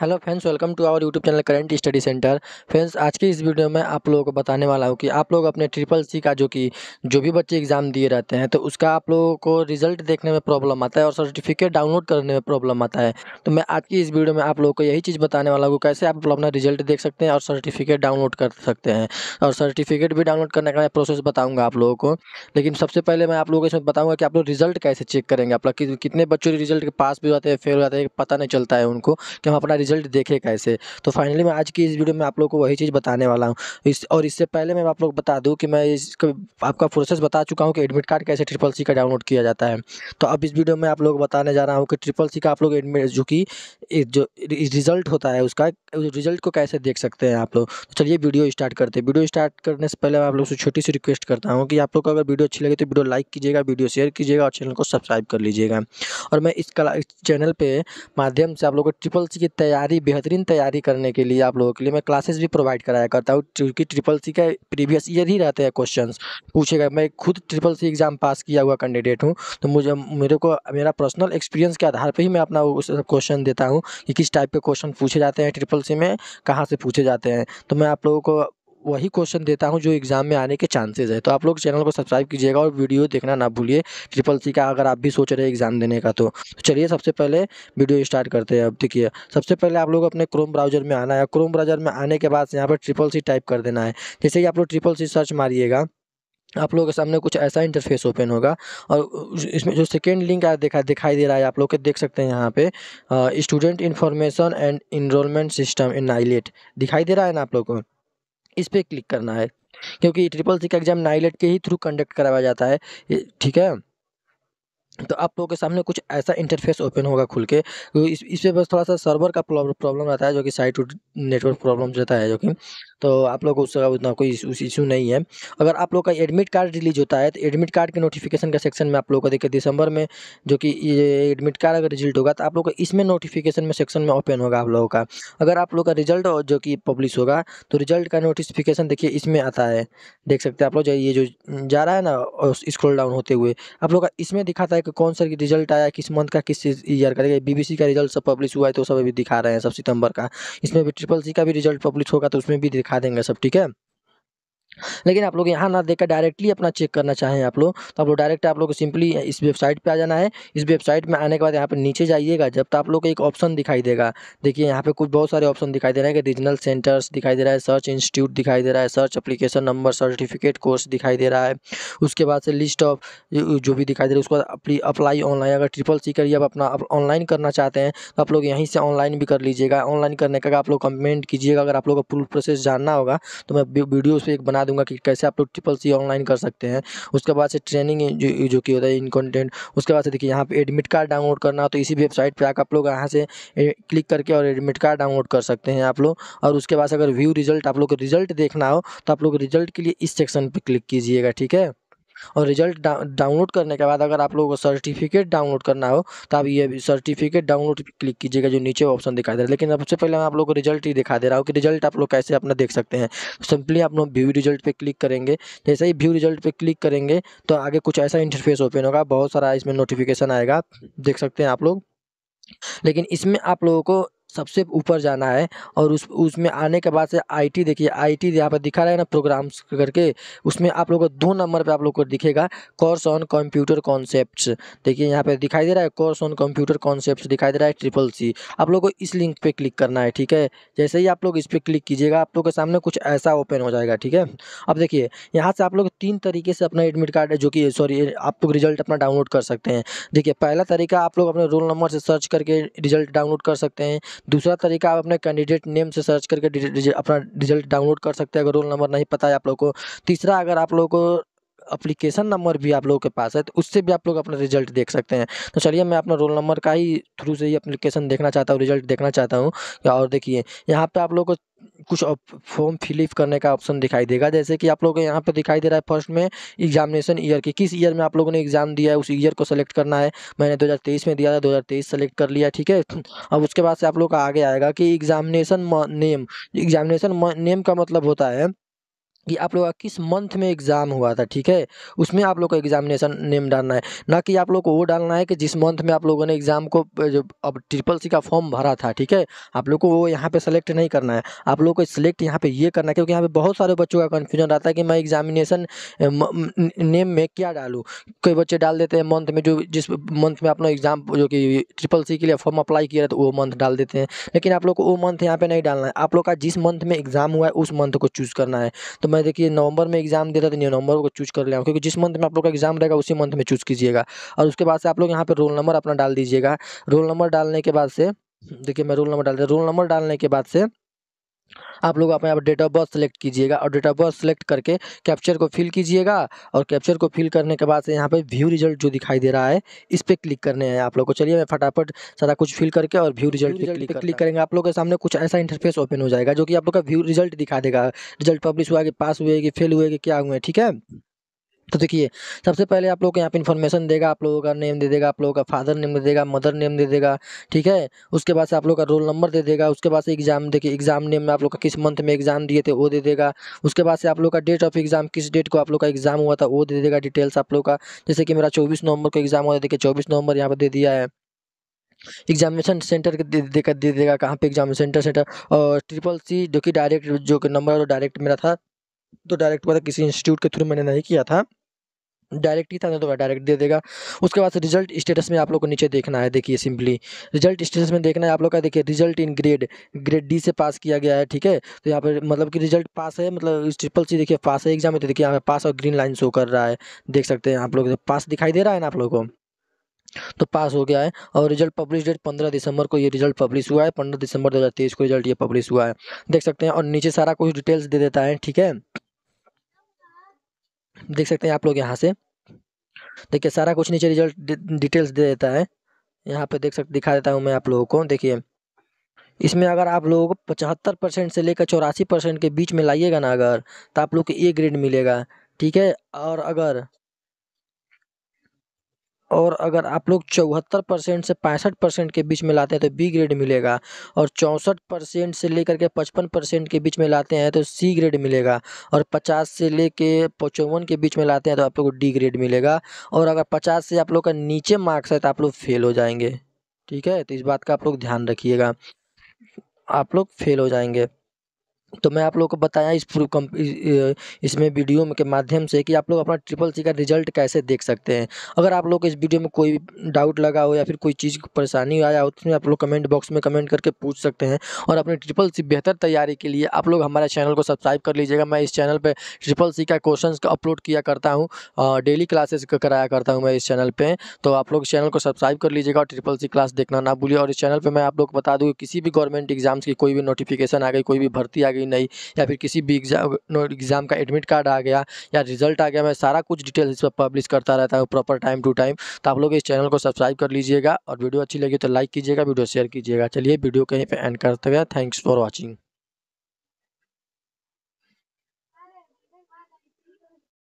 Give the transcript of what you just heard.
hello friends welcome to our YouTube channel current study centre friends आज की इस video में आप लोगों को बताने वाला हूँ कि आप लोग अपने ट्रिपल सी का जो कि जो भी बच्चे एग्ज़ाम दिए रहते हैं तो उसका आप लोगों को रिजल्ट देखने में प्रॉब्लम आता है और सर्टिफिकेट डाउनलोड करने में प्रॉब्लम आता है तो मैं आज की इस वीडियो में आप लोगों को यही चीज़ बताने वाला हूँ कैसे आप अपना रिजल्ट देख सकते हैं और सर्टिफिकेट डाउनलोड कर सकते हैं और सर्टिफिकेट भी डाउनलोड करने का मैं प्रोसेस बताऊँगा आप लोगों को लेकिन सबसे पहले मैं आप लोगों को इसमें बताऊँगा कि आप लोग रिजल्ट कैसे चेक करेंगे आप लोग कितने बच्चों के रिजल्ट पास भी हो जाते हैं फेल हो जाते हैं पता नहीं चलता है उनको कि हम अपना रिजल्ट देखे कैसे तो फाइनली मैं आज की इस वीडियो में आप लोग को वही चीज़ बताने वाला हूँ इस और इससे पहले मैं आप लोग बता दूँ कि मैं इसका आपका प्रोसेस बता चुका हूँ कि एडमिट कार्ड कैसे ट्रिपल सी का डाउनलोड किया जाता है तो अब इस वीडियो में आप लोग बताने जा रहा हूँ कि ट्रिपल सी का आप लोग एडमिट जो कि जो रिजल्ट होता है उसका रिजल्ट को कैसे देख सकते हैं आप लोग तो चलिए वीडियो स्टार्ट करते हैं वीडियो स्टार्ट करने से पहले मैं आप लोग से छोटी सी रिक्वेस्ट करता हूँ कि आप लोग को अगर वीडियो अच्छी लगे तो वीडियो लाइक कीजिएगा वीडियो शेयर कीजिएगा और चैनल को सब्सक्राइब कर लीजिएगा और मैं इस कला चैनल पे माध्यम से आप लोग को ट्रिपल सी की तैयारी तैयारी बेहतरीन तैयारी करने के लिए आप लोगों के लिए मैं क्लासेस भी प्रोवाइड कराया करता हूँ क्योंकि ट्रिपल सी का प्रीवियस ईयर ही रहते हैं क्वेश्चन पूछेगा मैं खुद ट्रिपल सी एग्ज़ाम पास किया हुआ कैंडिडेट हूँ तो मुझे मेरे को मेरा पर्सनल एक्सपीरियंस के आधार पर ही मैं अपना क्वेश्चन देता हूँ कि किस टाइप के क्वेश्चन पूछे जाते हैं ट्रिपल सी में कहाँ से पूछे जाते हैं तो मैं आप लोगों को वही क्वेश्चन देता हूँ जो एग्ज़ाम में आने के चांसेज है तो आप लोग चैनल को सब्सक्राइब कीजिएगा और वीडियो देखना ना भूलिए ट्रिपल सी का अगर आप भी सोच रहे एग्ज़ाम देने का तो चलिए सबसे पहले वीडियो स्टार्ट करते हैं अब देखिए सबसे पहले आप लोग अपने क्रोम ब्राउजर में आना है क्रोम ब्राउजर में आने के बाद यहाँ पर ट्रिपल सी टाइप कर देना है जैसे कि आप लोग ट्रिपल सी सर्च मारिएगा आप लोगों के सामने कुछ ऐसा इंटरफेस ओपन होगा और इसमें जो सेकेंड लिंक आया देखा दिखाई दे रहा है आप लोग के देख सकते हैं यहाँ पे student information and enrolment system in NIELIT दिखाई दे रहा है ना आप लोग को इस पर क्लिक करना है क्योंकि ट्रिपल सी का एग्ज़ाम नाइलेट के ही थ्रू कंडक्ट करवाया जाता है ठीक है तो आप लोगों के सामने कुछ ऐसा इंटरफेस ओपन होगा खुल के तो इस इसमें बस थोड़ा सा सर्वर का प्रॉब्लम रहता है जो कि साइट नेटवर्क प्रॉब्लम रहता है जो कि तो आप लोग उसका उतना कोई उस इशू नहीं है अगर आप लोग का एडमिट कार्ड रिलीज होता है तो एडमिट कार्ड के नोटिफिकेशन का सेक्शन में आप लोग को देखिए दिसंबर में जो कि एडमिट कार्ड अगर रिजल्ट होगा तो आप लोग का इसमें नोटिफिकेशन में सेक्शन में ओपन होगा आप लोगों का अगर आप लोग का रिजल्ट जो कि पब्लिश होगा तो रिजल्ट का नोटिफिकेशन देखिए इसमें आता है देख सकते हैं आप लोग ये जो जा रहा है ना स्क्रोल डाउन होते हुए आप लोग का इसमें दिखाता है कि कौन सा रिजल्ट आया किस मंथ का किस ईयर का देखिए बीबीसी का रिजल्ट सब पब्लिश हुआ है तो सब अभी दिखा रहे हैं सब सितंबर का इसमें भी ट्रिपल सी का भी रिजल्ट पब्लिश होगा तो उसमें भी दिखा देंगे सब ठीक है लेकिन आप लोग यहाँ ना देखकर डायरेक्टली अपना चेक करना चाहें आप लोग तो आप लोग डायरेक्ट आप लोग सिंपली इस वेबसाइट पर आ जाना है इस वेबसाइट में आने के बाद यहाँ पर नीचे जाइएगा जब तक तो आप लोग को एक ऑप्शन दिखाई देगा देखिए यहाँ पे कुछ बहुत सारे ऑप्शन दिखाई दे रहे हैं कि रीजनल सेंटर्स दिखाई दे रहा है सर्च इंस्टीट्यूट दिखाई दे रहा है search application number certificate course दिखाई दे रहा है उसके बाद से लिस्ट ऑफ जो भी दिखाई दे रहा है उसके बाद अप्लाई ऑनलाइन अगर ट्रिपल सी करिए आप अपना ऑनलाइन करना चाहते हैं तो आप लोग यहीं से ऑनलाइन भी कर लीजिएगा ऑनलाइन करने का आप लोग कमेंट कीजिएगा अगर आप लोग का पूरा प्रोसेस जानना होगा तो मैं वीडियो उस पर एक बना दूंगा कि कैसे आप लोग ट्रिपल सी ऑनलाइन कर सकते हैं उसके बाद से ट्रेनिंग जो जो कि होता है इन कंटेंट उसके बाद से देखिए यहाँ पे एडमिट कार्ड डाउनलोड करना हो तो इसी वेबसाइट पर आकर आप लोग यहाँ से क्लिक करके और एडमिट कार्ड डाउनलोड कर सकते हैं आप लोग और उसके बाद अगर व्यू रिजल्ट आप लोग रिजल्ट देखना हो तो आप लोग रिजल्ट के लिए इस सेक्शन पर क्लिक कीजिएगा ठीक है और रिजल्ट डाउनलोड करने के बाद अगर आप लोगों को सर्टिफिकेट डाउनलोड करना हो तो आप ये सर्टिफिकेट डाउनलोड क्लिक कीजिएगा जो नीचे ऑप्शन दिखाई दे रहा है लेकिन सबसे पहले मैं आप लोगों को रिजल्ट ही दिखा दे रहा हूँ कि रिजल्ट आप लोग कैसे अपना देख सकते हैं सिंपली आप लोग व्यू रिजल्ट पर क्लिक करेंगे जैसे ही व्यू रिजल्ट पर क्लिक करेंगे तो आगे कुछ ऐसा इंटरफेस ओपन होगा बहुत सारा इसमें नोटिफिकेशन आएगा देख सकते हैं आप लोग लेकिन इसमें आप लोगों को सबसे ऊपर जाना है और उस उसमें आने के बाद से आईटी देखिए आईटी यहाँ पर दिखा रहा है ना प्रोग्राम्स करके उसमें आप लोगों को दो नंबर पे आप लोग को दिखेगा कोर्स ऑन कंप्यूटर कॉन्सेप्ट देखिए यहाँ पे दिखाई दे रहा है कोर्स ऑन कंप्यूटर कॉन्सेप्ट दिखाई दे रहा है ट्रिपल सी आप लोग को इस लिंक पर क्लिक करना है ठीक है जैसे ही आप लोग इस पर क्लिक कीजिएगा आप लोग के सामने कुछ ऐसा ओपन हो जाएगा ठीक है अब देखिए यहाँ से आप लोग तीन तरीके से अपना एडमिट कार्ड है जो कि सॉरी आप लोग रिजल्ट अपना डाउनलोड कर सकते हैं देखिए पहला तरीका आप लोग अपने रोल नंबर से सर्च करके रिजल्ट डाउनलोड कर सकते हैं दूसरा तरीका आप अपने कैंडिडेट नेम से सर्च करके अपना रिजल्ट डाउनलोड कर सकते हैं अगर रोल नंबर नहीं पता है आप लोग को तीसरा अगर आप लोग को अप्लीकेशन नंबर भी आप लोगों के पास है तो उससे भी आप लोग अपना रिजल्ट देख सकते हैं तो चलिए मैं अपना रोल नंबर का ही थ्रू से ही अप्लीकेशन देखना चाहता हूँ रिजल्ट देखना चाहता हूँ और देखिए यहाँ पर आप लोग को कुछ फॉर्म फिलिप करने का ऑप्शन दिखाई देगा जैसे कि आप लोगों को यहाँ पे दिखाई दे रहा है फर्स्ट में एग्जामिनेशन ईयर की किस ईयर में आप लोगों ने एग्जाम दिया है उस ईयर को सेलेक्ट करना है मैंने 2023 में दिया था 2023 सेलेक्ट कर लिया ठीक है अब उसके बाद से आप लोग का आगे आएगा कि एग्जामिनेशन नेम एग्जामिनेशन नेम का मतलब होता है कि आप लोग का किस मंथ में एग्ज़ाम हुआ था ठीक है उसमें आप लोग का एग्जामिनेशन नेम डालना है ना कि आप लोग को वो डालना है कि जिस मंथ में आप लोगों ने एग्ज़ाम को जो अब ट्रिपल सी का फॉर्म भरा था ठीक है आप लोग को वो यहाँ पे सेलेक्ट नहीं करना है आप लोग को सिलेक्ट यहाँ पे ये करना है क्योंकि यहाँ पे बहुत सारे बच्चों का कन्फ्यूजन रहता है कि मैं एग्जामिनेशन नेम में क्या डालूँ कई बच्चे डाल देते हैं मंथ में जो जिस मंथ में अपना एग्ज़ाम जो कि ट्रिपल सी के लिए फॉर्म अप्लाई किया तो वो मंथ डाल देते हैं लेकिन आप लोग को वो मंथ यहाँ पर नहीं डालना है आप लोग का जिस मंथ में एग्ज़ाम हुआ है उस मंथ को चूज़ करना है तो मैं देखिए नवंबर में एग्जाम देता तो नवंबर को चूज कर लिया क्योंकि जिस मंथ में आप लोग का एग्जाम रहेगा उसी मंथ में चूज कीजिएगा और उसके बाद से आप लोग यहाँ पर रोल नंबर अपना डाल दीजिएगा रोल नंबर डालने के बाद से देखिए मैं रोल नंबर डाल दिया रोल नंबर डालने के बाद से आप लोग अपने आप डेट ऑफ बर्थ सेलेक्ट कीजिएगा और डेट ऑफ बर्थ सेलेक्ट करके कैप्चर को फिल कीजिएगा और कैप्चर को फिल करने के बाद से यहाँ पे व्यू रिजल्ट जो दिखाई दे रहा है इस पर क्लिक करने हैं आप लोग को चलिए मैं फटाफट सारा कुछ फिल करके और व्यू रिजल्ट पे क्लिक क्लिक करेंगे आप लोग के सामने कुछ ऐसा इंटरफेस ओपन हो जाएगा जो कि आप लोग का व्यू रिजल्ट दिखा देगा रिजल्ट पब्लिश हुआ कि पास हुए कि फेल हुए कि क्या हुए ठीक है तो देखिए सबसे पहले आप लोग को यहाँ पे इन्फॉर्मेशन देगा आप लोगों का नेम दे देगा आप लोगों का फादर नेम दे देगा मदर नेम दे देगा ठीक है उसके बाद से आप लोग का रोल नंबर दे देगा उसके बाद से एग्जाम देखिए एग्जाम नेम में आप लोग का किस मंथ में एग्जाम दिए थे वो दे देगा उसके बाद से आप लोग का डेट ऑफ एग्जाम किस डेट को आप लोग का एग्जाम हुआ था वो दे देगा डिटेल्स आप लोग का जैसे कि मेरा चौबीस नवंबर को एग्जाम हुआ देखिए चौबीस नवंबर यहाँ पर दे दिया है एग्जामिनेशन सेंटर दे देगा दे देगा कहाँ पे एग्जामिनेशन सेंटर सेंटर और ट्रिपल सी जो कि डायरेक्ट जो कि नंबर डायरेक्ट मेरा था तो डायरेक्ट मतलब किसी इंस्टीट्यूट के थ्रू मैंने नहीं किया था डायरेक्ट ही था ना तो मैं डायरेक्ट दे देगा उसके बाद रिजल्ट स्टेटस में आप लोग को नीचे देखना है देखिए सिंपली रिजल्ट स्टेटस में देखना है आप लोग का देखिए result in grade grade D से पास किया गया है ठीक है तो यहाँ पर मतलब कि रिजल्ट पास है मतलब ट्रिपल सी देखिए पास है एग्जाम में तो देखिए यहाँ पे पास और ग्रीन लाइन शो कर रहा है देख सकते हैं आप लोग पास दिखाई दे रहा है ना आप लोग को तो पास हो गया है और रिजल्ट पब्लिश डेट पंद्रह दिसंबर को ये रिजल्ट पब्लिश हुआ है पंद्रह दिसंबर दो हज़ार तेईस को रिजल्ट ये पब्लिश हुआ है देख सकते हैं और नीचे सारा कुछ डिटेल्स दे देता है ठीक है देख सकते हैं आप लोग यहाँ से देखिए सारा कुछ नीचे रिजल्ट डिटेल्स दे देता है यहाँ पे देख सकते दिखा देता हूँ मैं आप लोगों को देखिए इसमें अगर आप लोग पचहत्तर परसेंट से लेकर चौरासी परसेंट के बीच में लाइएगा ना अगर तो आप लोग को ए ग्रेड मिलेगा ठीक है और अगर और अगर आप लोग चौहत्तर परसेंट से पैंसठ परसेंट के बीच में लाते हैं तो बी ग्रेड मिलेगा और चौंसठ परसेंट से लेकर के पचपन परसेंट के बीच में लाते हैं तो सी ग्रेड मिलेगा और पचास से ले कर पचौवन के बीच में लाते हैं तो आप लोग को डी ग्रेड मिलेगा और अगर पचास से आप लोग का नीचे मार्क्स है तो आप लोग फेल हो जाएंगे ठीक है तो इस बात का आप लोग ध्यान रखिएगा आप लोग फेल हो जाएंगे तो मैं आप लोग को बताया इस प्रूफ इसमें वीडियो के माध्यम से कि आप लोग अपना ट्रिपल सी का रिजल्ट कैसे देख सकते हैं अगर आप लोग को इस वीडियो में कोई डाउट लगा हो या फिर कोई चीज़ की परेशानी आया हो तो उसमें आप लोग कमेंट बॉक्स में कमेंट करके पूछ सकते हैं और अपनी ट्रिपल सी बेहतर तैयारी के लिए आप लोग हमारे चैनल को सब्सक्राइब कर लीजिएगा मैं इस चैनल पर ट्रिपल सी का क्वेश्चन अपलोड किया करता हूँ डेली क्लासेस कराया करता हूँ मैं इस चैनल पर तो आप लोग चैनल को सब्सक्राइब कर लीजिएगा और ट्रिपल सी क्लास देखना ना भूलिए और इस चैनल पर मैं आप लोग बता दूँ किसी भी गवर्नमेंट एग्जाम्स की कोई भी नोटिफिकेशन आ गई कोई भी भर्ती आ गई गई नहीं या फिर किसी भी एग्ज़ाम एग्ज़ाम का एडमिट कार्ड आ गया या रिजल्ट आ गया मैं सारा कुछ डिटेल्स इस पर पब्लिश करता रहता हूँ प्रॉपर टाइम टू टाइम तो आप लोग इस चैनल को सब्सक्राइब कर लीजिएगा और वीडियो अच्छी लगी तो लाइक कीजिएगा वीडियो शेयर कीजिएगा चलिए वीडियो कहीं पर एंड करते हुए थैंक्स फॉर वॉचिंग